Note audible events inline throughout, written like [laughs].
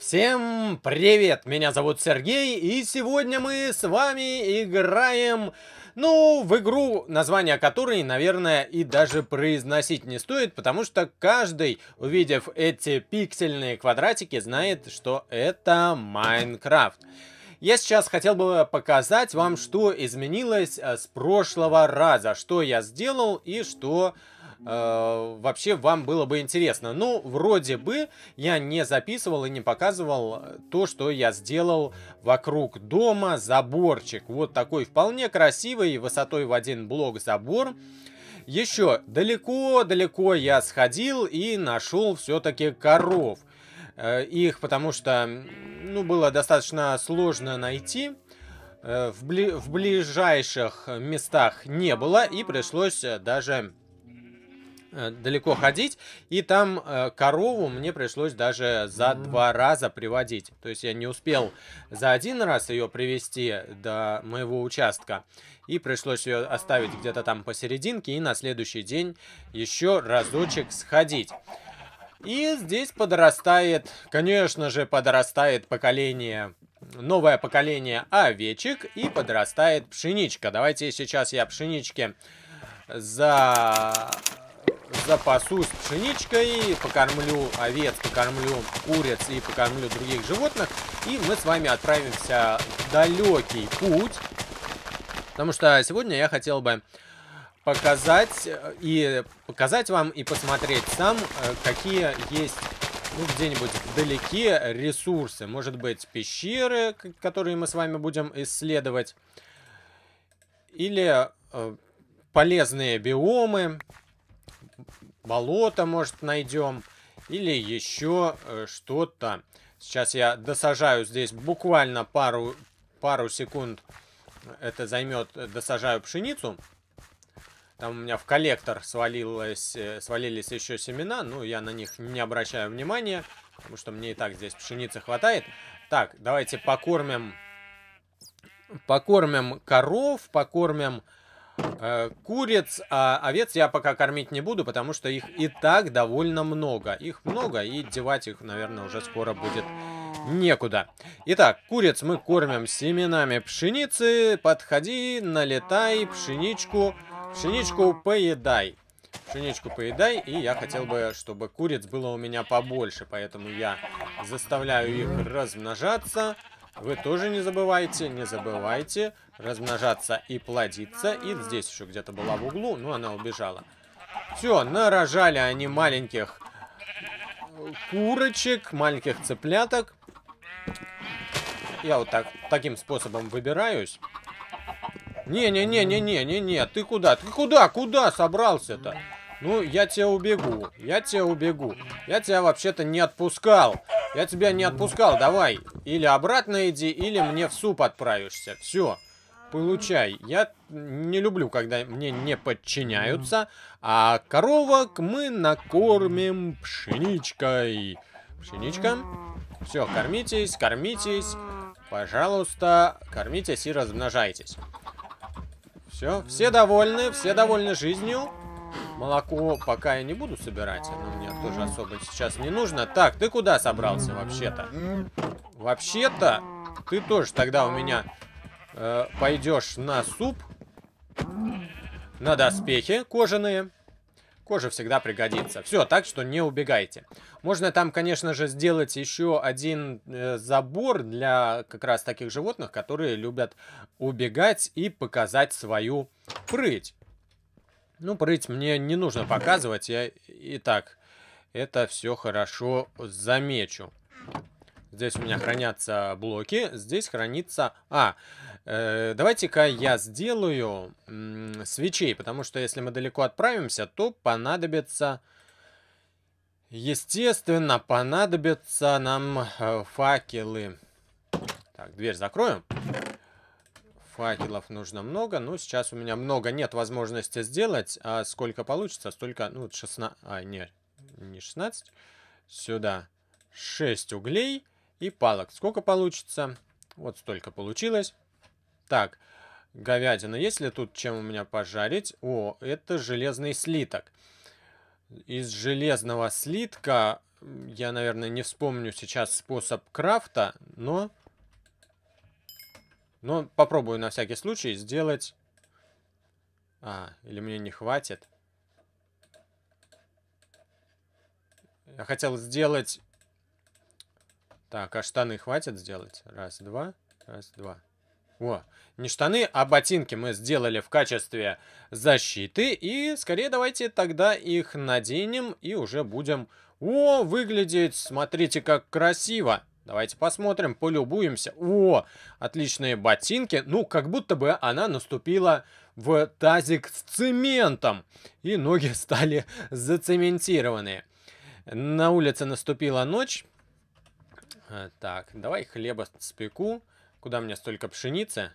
Всем привет! Меня зовут Сергей, и сегодня мы с вами играем, ну, в игру, название которой, наверное, и даже произносить не стоит, потому что каждый, увидев эти пиксельные квадратики, знает, что это Майнкрафт. Я сейчас хотел бы показать вам, что изменилось э, с прошлого раза, что я сделал и что э, вообще вам было бы интересно. Ну, вроде бы я не записывал и не показывал то, что я сделал вокруг дома заборчик. Вот такой вполне красивый, высотой в один блок забор. Еще далеко-далеко я сходил и нашел все-таки коров. Э, их потому что, ну, было достаточно сложно найти э, в, бли в ближайших местах не было, и пришлось э, даже Э, далеко ходить. И там э, корову мне пришлось даже за два раза приводить. То есть я не успел за один раз ее привести до моего участка. И пришлось ее оставить где-то там посерединке. И на следующий день еще разочек сходить. И здесь подрастает, конечно же, подрастает поколение новое поколение овечек и подрастает пшеничка. Давайте сейчас я пшеничке за запасусь пшеничкой, покормлю овец, покормлю куриц и покормлю других животных. И мы с вами отправимся в далекий путь. Потому что сегодня я хотел бы показать э, и показать вам и посмотреть сам, э, какие есть ну, где-нибудь вдалеке ресурсы. Может быть, пещеры, которые мы с вами будем исследовать. Или э, полезные биомы болото, может, найдем. Или еще э, что-то. Сейчас я досажаю здесь буквально пару, пару секунд. Это займет, э, досажаю пшеницу. Там у меня в коллектор свалилось, э, свалились еще семена, ну я на них не обращаю внимания, потому что мне и так здесь пшеницы хватает. Так, давайте покормим, покормим коров, покормим Э, куриц, а овец я пока кормить не буду, потому что их и так довольно много. Их много, и девать их, наверное, уже скоро будет некуда. Итак, куриц мы кормим семенами пшеницы. Подходи, налетай, пшеничку, пшеничку поедай. Пшеничку поедай, и я хотел бы, чтобы куриц было у меня побольше, поэтому я заставляю их размножаться. Вы тоже не забывайте, не забывайте размножаться и плодиться. И здесь еще где-то была в углу, но она убежала. Все, нарожали они маленьких э, курочек, маленьких цыпляток. Я вот так, таким способом выбираюсь. Не-не-не-не-не-не-не, ты куда? Ты куда? Куда собрался-то? Ну, я тебя убегу. Я тебя убегу. Я тебя вообще-то не отпускал. Я тебя не отпускал, давай. Или обратно иди, или мне в суп отправишься. Все. Получай. Я не люблю, когда мне не подчиняются, а коровок мы накормим пшеничкой. Пшеничка. Все, кормитесь, кормитесь. Пожалуйста, кормитесь и размножайтесь. Все, все довольны, все довольны жизнью. Молоко пока я не буду собирать, оно мне тоже особо сейчас не нужно. Так, ты куда собрался вообще-то? Вообще-то ты тоже тогда у меня э, пойдешь на суп, на доспехи кожаные. Кожа всегда пригодится. Все, так что не убегайте. Можно там, конечно же, сделать еще один э, забор для как раз таких животных, которые любят убегать и показать свою прыть. Ну, прыть мне не нужно показывать, я и так это все хорошо замечу. Здесь у меня хранятся блоки, здесь хранится... А, э, давайте-ка я сделаю свечей, потому что если мы далеко отправимся, то понадобится... Естественно, понадобятся нам э, факелы. Так, дверь закроем факелов нужно много, ну сейчас у меня много нет возможности сделать, а сколько получится, столько, ну, 16, а, нет, не 16, сюда 6 углей и палок. Сколько получится? Вот столько получилось. Так, говядина, есть ли тут чем у меня пожарить? О, это железный слиток. Из железного слитка я, наверное, не вспомню сейчас способ крафта, но но попробую на всякий случай сделать... А, или мне не хватит. Я хотел сделать... Так, а штаны хватит сделать? Раз, два, раз, два. О, не штаны, а ботинки мы сделали в качестве защиты. И скорее давайте тогда их наденем и уже будем... О, выглядеть, смотрите, как красиво. Давайте посмотрим, полюбуемся. О, отличные ботинки. Ну, как будто бы она наступила в тазик с цементом. И ноги [laughs] стали зацементированы. На улице наступила ночь. Э, так, давай хлеба спеку. Куда мне столько пшеницы?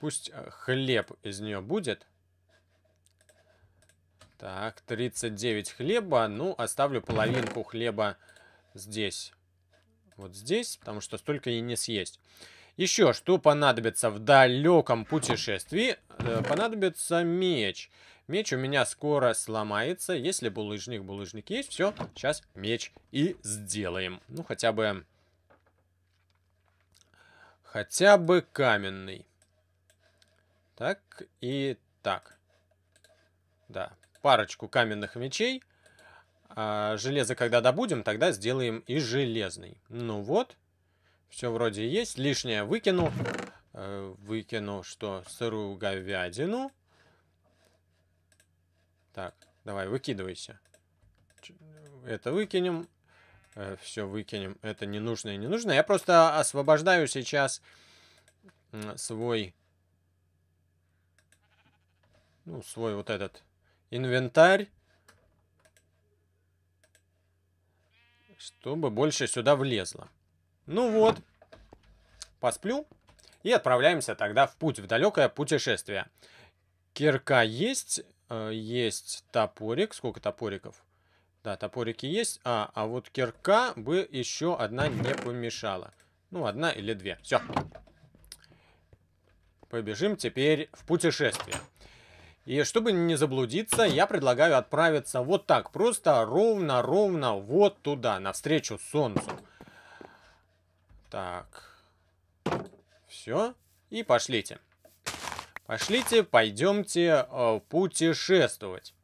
Пусть э, хлеб из нее будет. Так, 39 хлеба. Ну, оставлю половинку хлеба здесь вот здесь, потому что столько и не съесть. Еще что понадобится в далеком путешествии? Э, понадобится меч. Меч у меня скоро сломается. Если булыжник, булыжник есть. Все, сейчас меч и сделаем. Ну, хотя бы... Хотя бы каменный. Так и так. Да, парочку каменных мечей. А железо, когда добудем, тогда сделаем и железный. Ну вот, все вроде есть. Лишнее выкину. Э, выкину, что, сырую говядину. Так, давай, выкидывайся. Это выкинем. Э, все выкинем. Это не нужно и не нужно. Я просто освобождаю сейчас свой... Ну, свой вот этот инвентарь. чтобы больше сюда влезло. Ну вот, посплю и отправляемся тогда в путь, в далекое путешествие. Кирка есть, э, есть топорик. Сколько топориков? Да, топорики есть. А, а вот кирка бы еще одна не помешала. Ну, одна или две. Все. Побежим теперь в путешествие. И чтобы не заблудиться, я предлагаю отправиться вот так, просто ровно-ровно вот туда, навстречу солнцу. Так. Все. И пошлите. Пошлите, пойдемте э, путешествовать.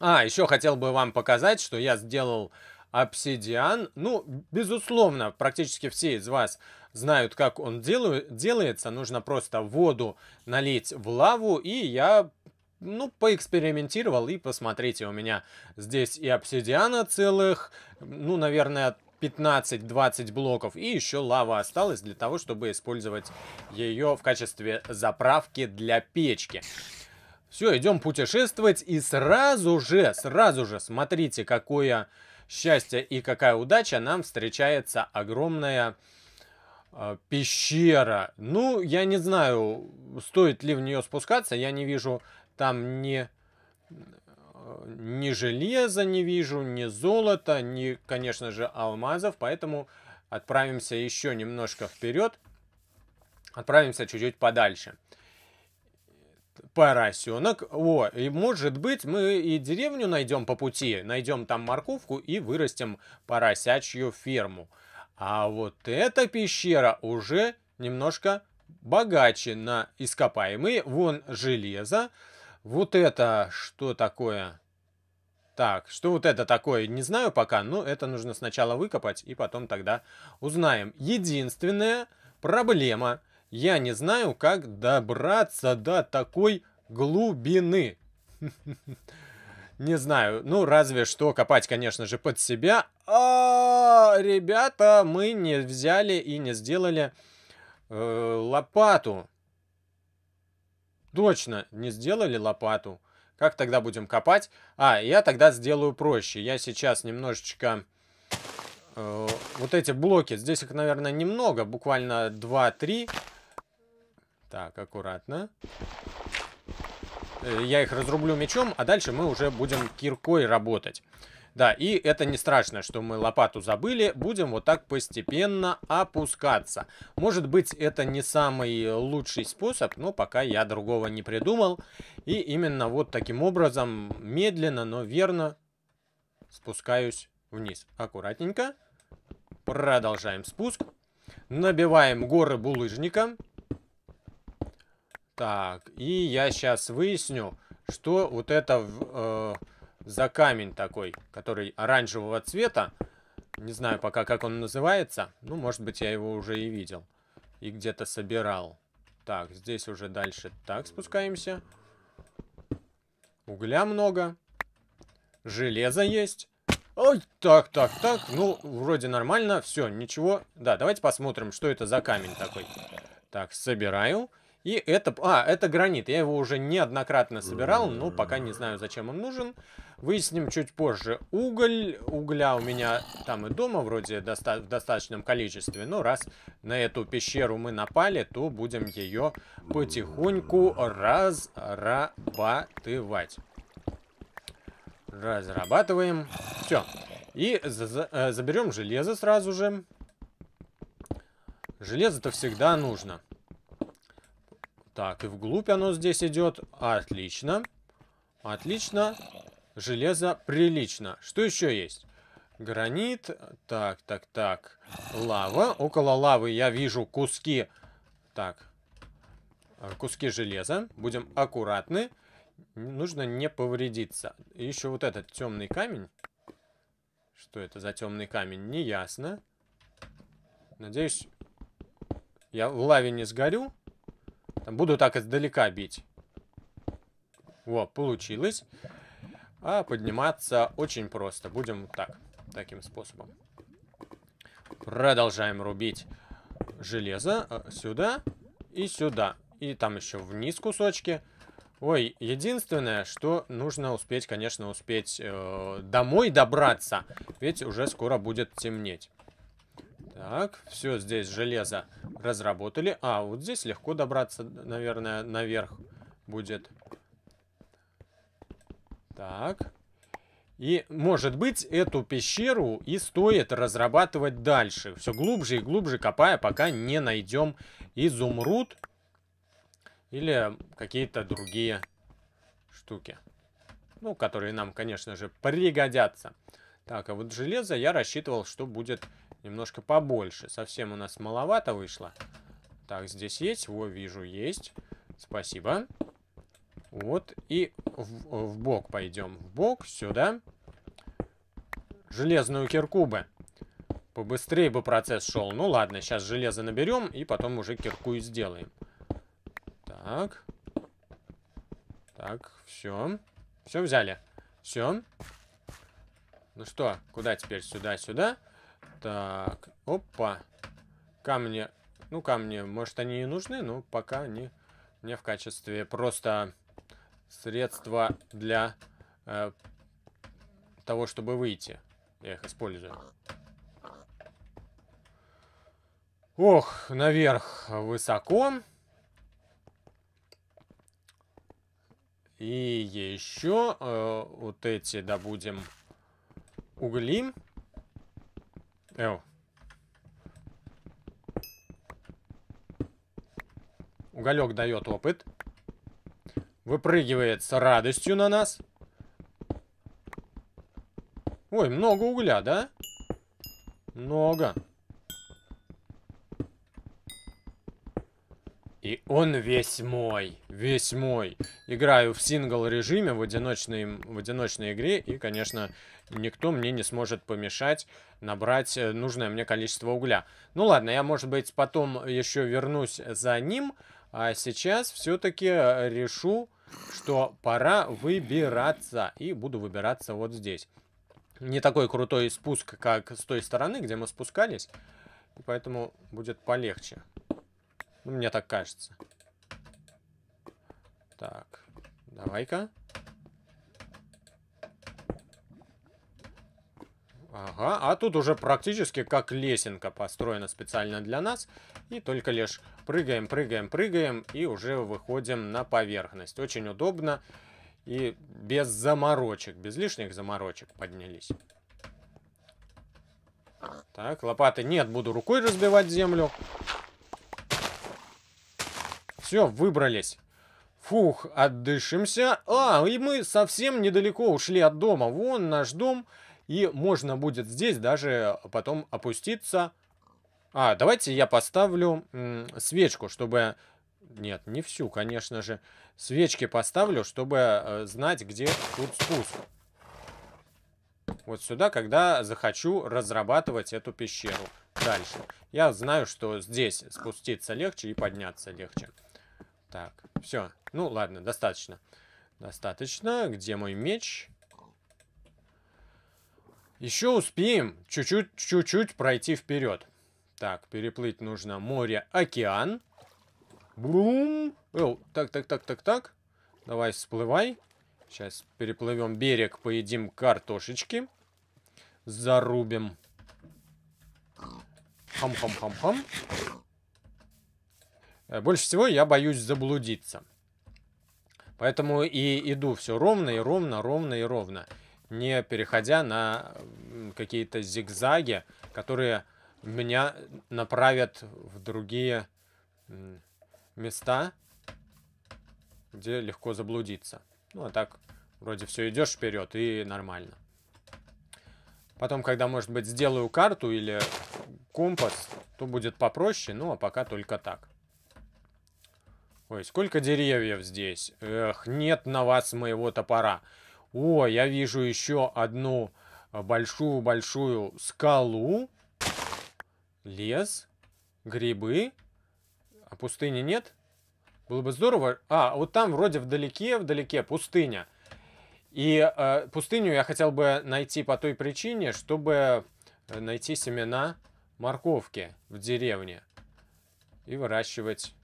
А, еще хотел бы вам показать, что я сделал обсидиан. Ну, безусловно, практически все из вас знают, как он делают, делается. Нужно просто воду налить в лаву, и я ну, поэкспериментировал и посмотрите, у меня здесь и обсидиана целых, ну, наверное, 15-20 блоков, и еще лава осталась для того, чтобы использовать ее в качестве заправки для печки. Все, идем путешествовать, и сразу же, сразу же, смотрите, какое счастье и какая удача, нам встречается огромная а, пещера. Ну, я не знаю, стоит ли в нее спускаться. Я не вижу там ни, э, ни железа, не вижу, ни золота, ни, конечно же, алмазов. Поэтому отправимся еще немножко вперед. Отправимся чуть-чуть подальше. Поросенок. О, и может быть мы и деревню найдем по пути. Найдем там морковку и вырастим поросячью ферму. А вот эта пещера уже немножко богаче на ископаемые. Вон железо. Вот это что такое? Так, что вот это такое, не знаю пока, но это нужно сначала выкопать и потом тогда узнаем. Единственная проблема. Я не знаю, как добраться до такой глубины. [laughs] Не знаю, ну разве что копать, конечно же, под себя. А, ребята, мы не взяли и не сделали -э лопату. Точно, не сделали лопату. Как тогда будем копать? А, я тогда сделаю проще. Я сейчас немножечко... Э, вот эти блоки, здесь их, наверное, немного, буквально 2-3. Так, аккуратно. Э, я их разрублю мечом, а дальше мы уже будем киркой работать. Да, и это не страшно, что мы лопату забыли. Будем вот так постепенно опускаться. Может быть, это не самый лучший способ, но пока я другого не придумал. И именно вот таким образом, медленно, но верно спускаюсь вниз. Аккуратненько. Продолжаем спуск. Набиваем горы булыжником. Так, и я сейчас выясню, что вот это э, за камень такой, который оранжевого цвета. Не знаю пока, как он называется. Ну, может быть, я его уже и видел. И где-то собирал. Так, здесь уже дальше так спускаемся. Угля много. Железо есть. Ой, так, так, так. Ну, вроде нормально. Все, ничего. Да, давайте посмотрим, что это за камень такой. Так, собираю. Собираю. И это... А, это гранит. Я его уже неоднократно собирал, но пока не знаю, зачем он нужен. Выясним чуть позже. Уголь. Угля у меня там и дома вроде доста в достаточном количестве. Но раз на эту пещеру мы напали, то будем ее потихоньку разрабатывать. Разрабатываем. Все. И за э, заберем железо сразу же. Железо-то всегда нужно. Так, и вглубь оно здесь идет. Отлично. Отлично. Железо прилично. Что еще есть? Гранит. Так, так, так. Лава. Около лавы я вижу куски. Так. Э, куски железа. Будем аккуратны. Нужно не повредиться. еще вот этот темный камень. Что это за темный камень? Неясно. Надеюсь, я в лаве не сгорю. Там Буду так издалека бить. Вот, получилось. А подниматься очень просто. Будем так, таким способом. Продолжаем рубить железо а, сюда и сюда. И там еще вниз кусочки. Ой, единственное, что нужно успеть, конечно, успеть э, домой добраться. Ведь уже скоро будет темнеть. Так, все, здесь железо разработали. А, вот здесь легко добраться, наверное, наверх будет. Так. И, может быть, эту пещеру и стоит разрабатывать дальше. Все глубже и глубже копая, пока не найдем изумруд или какие-то другие штуки. Ну, которые нам, конечно же, пригодятся. Так, а вот железо я рассчитывал, что будет Немножко побольше. Совсем у нас маловато вышло. Так, здесь есть. Во, вижу, есть. Спасибо. Вот. И в, в бок пойдем. В бок сюда. Железную кирку бы. Побыстрее бы процесс шел. Ну ладно, сейчас железо наберем и потом уже кирку и сделаем. Так. Так, все. Все взяли. Все. Ну что, куда теперь? Сюда, сюда. Так, опа. Камни. Ну, камни, может, они и нужны, но пока они мне в качестве просто средства для э, того, чтобы выйти. Я их использую. Ох, наверх высоко. И еще э, вот эти добудем угли. Jo. Уголек дает опыт. Выпрыгивает с радостью на нас. Ой, много угля, да? Много. И он весь мой весь мой. Играю в сингл режиме в, одиночной, в одиночной игре, и, конечно, никто мне не сможет помешать набрать э, нужное мне количество угля. Ну ладно, я, может быть, потом еще вернусь за ним, а сейчас все-таки э, решу, что пора выбираться, и буду выбираться вот здесь. Не такой крутой спуск, как с той стороны, где мы спускались, поэтому будет полегче. Ну, мне так кажется. Так, давай-ка. Ага, а тут уже практически как лесенка построена специально для нас. И только лишь прыгаем, прыгаем, прыгаем и уже выходим на поверхность. Очень удобно и без заморочек, без лишних заморочек поднялись. Так, лопаты нет, буду рукой разбивать землю. Все, выбрались. Фух, отдышимся. А, и мы совсем недалеко ушли от дома. Вон наш дом. И можно будет здесь даже потом опуститься. А, давайте я поставлю свечку, чтобы... Нет, не всю, конечно же. Свечки поставлю, чтобы э, знать, где тут спуск. Вот сюда, когда захочу разрабатывать эту пещеру. Дальше. Я знаю, что здесь спуститься легче и подняться легче. Так, все. Ну, ладно, достаточно. Достаточно. Где мой меч? Еще успеем чуть-чуть, чуть-чуть пройти вперед. Так, переплыть нужно море-океан. Бум. так, так, так, так, так. Давай всплывай. Сейчас переплывем берег, поедим картошечки. Зарубим. Хам-хам-хам-хам. Э, больше всего я боюсь заблудиться. Поэтому и иду все ровно и ровно, ровно и ровно, не переходя на какие-то зигзаги, которые меня направят в другие места, где легко заблудиться. Ну, а так вроде все идешь вперед и нормально. Потом, когда, может быть, сделаю карту или компас, то будет попроще, ну, а пока только так. Ой, сколько деревьев здесь. Эх, нет на вас моего топора. О, я вижу еще одну большую-большую э, скалу. Лес. Грибы. А пустыни нет? Было бы здорово. А, вот там вроде вдалеке, вдалеке пустыня. И э, пустыню я хотел бы найти по той причине, чтобы э, найти семена морковки в деревне и выращивать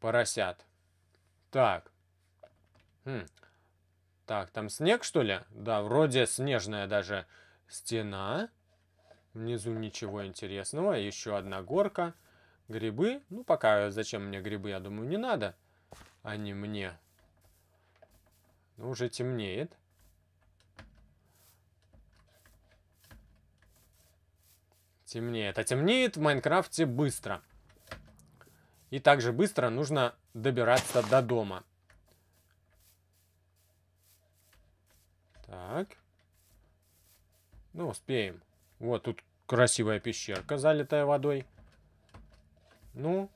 поросят. Так. Хм. Так, там снег, что ли? Да, вроде снежная даже стена. Внизу ничего интересного. Еще одна горка. Грибы. Ну, пока зачем мне грибы, я думаю, не надо. Они мне. Ну, уже темнеет. Темнеет. А темнеет в Майнкрафте быстро. И также быстро нужно добираться до дома. Так. Ну, успеем. Вот тут красивая пещерка, залитая водой. Ну,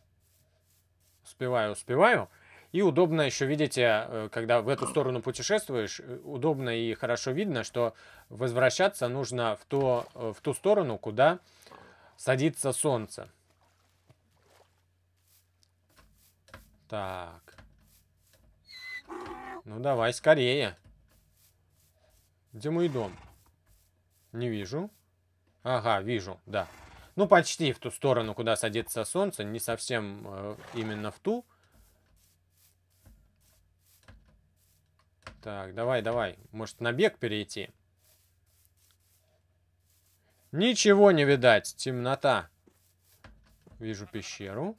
успеваю, успеваю. И удобно еще, видите, э, когда в эту сторону путешествуешь, э, удобно и хорошо видно, что возвращаться нужно в, то, э, в ту сторону, куда садится солнце. Так. Ну, давай скорее. Где мой дом? Не вижу. Ага, вижу, да. Ну, почти в ту сторону, куда садится солнце. Не совсем э, именно в ту. Так, давай, давай. Может, на бег перейти? Ничего не видать. Темнота. Вижу пещеру.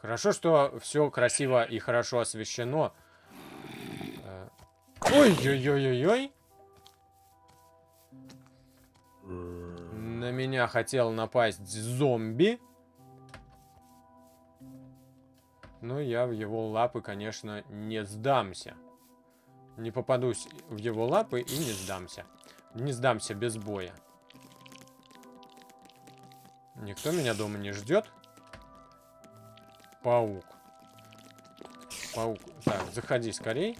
Хорошо, что все красиво и хорошо освещено. Э, ой-ой-ой-ой-ой. На меня хотел напасть зомби. Но ну, я в его лапы, конечно, не сдамся. Не попадусь в его лапы и не сдамся. Не сдамся без боя. Никто меня дома не ждет. Паук. Паук. Так, заходи скорей.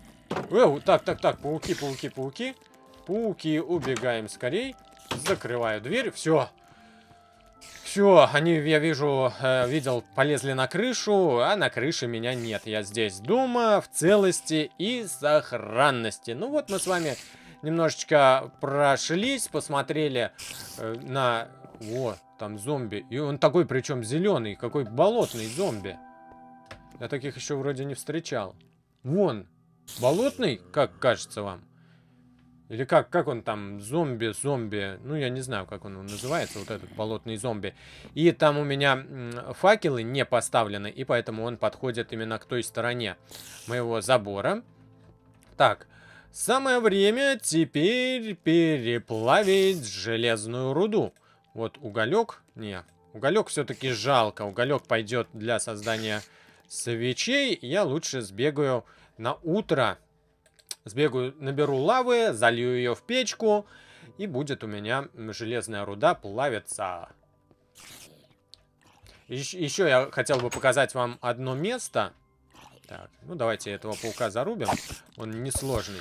Э, так, так, так, пауки, пауки, пауки. Пауки, убегаем скорей. Закрываю дверь. Все. Все, они, я вижу, э, видел, полезли на крышу, а на крыше меня нет. Я здесь дома, в целости и сохранности. Ну вот мы с вами немножечко прошлись, посмотрели э, на... О, там зомби. И он такой, причем зеленый, какой болотный зомби. Я таких еще вроде не встречал. Вон, болотный, как кажется вам. Или как, как он там, зомби, зомби, ну я не знаю, как он называется, вот этот болотный зомби. И там у меня факелы не поставлены, и поэтому он подходит именно к той стороне моего забора. Так, самое время теперь переплавить железную руду. Вот уголек, не, уголек все-таки жалко, уголек пойдет для создания свечей я лучше сбегаю на утро. Сбегаю, наберу лавы, залью ее в печку, и будет у меня железная руда плавиться. Еще, еще я хотел бы показать вам одно место. Так, ну давайте этого паука зарубим. Он несложный.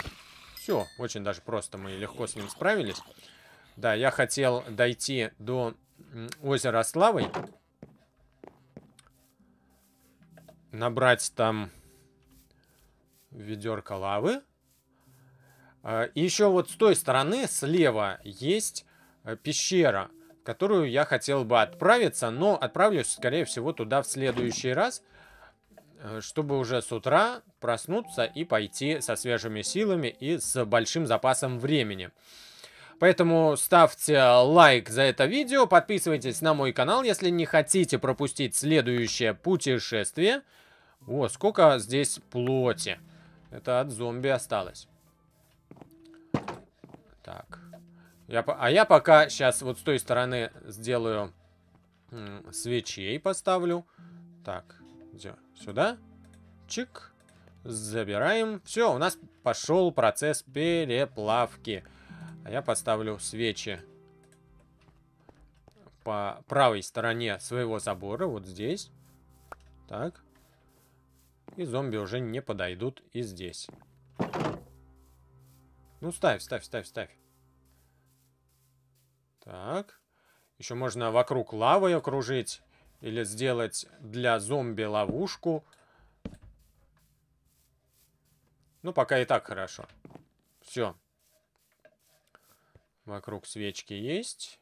Все, очень даже просто мы легко с ним справились. Да, я хотел дойти до озера Славой. набрать там ведерко лавы. А, и еще вот с той стороны, слева, есть э, пещера, в которую я хотел бы отправиться, но отправлюсь, скорее всего, туда в следующий раз, э, чтобы уже с утра проснуться и пойти со свежими силами и с большим запасом времени. Поэтому ставьте лайк за это видео, подписывайтесь на мой канал, если не хотите пропустить следующее путешествие – о, сколько здесь плоти. Это от зомби осталось. Так. Я, а я пока сейчас вот с той стороны сделаю свечей поставлю. Так, где? Сюда. Чик. Забираем. Все, у нас пошел процесс переплавки. А я поставлю свечи по правой стороне своего забора, вот здесь. Так. И зомби уже не подойдут и здесь. Ну, ставь, ставь, ставь, ставь. Так. Еще можно вокруг лавы окружить. Или сделать для зомби ловушку. Ну, пока и так хорошо. Все. Вокруг свечки есть.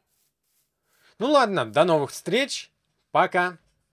Ну ладно, до новых встреч. Пока.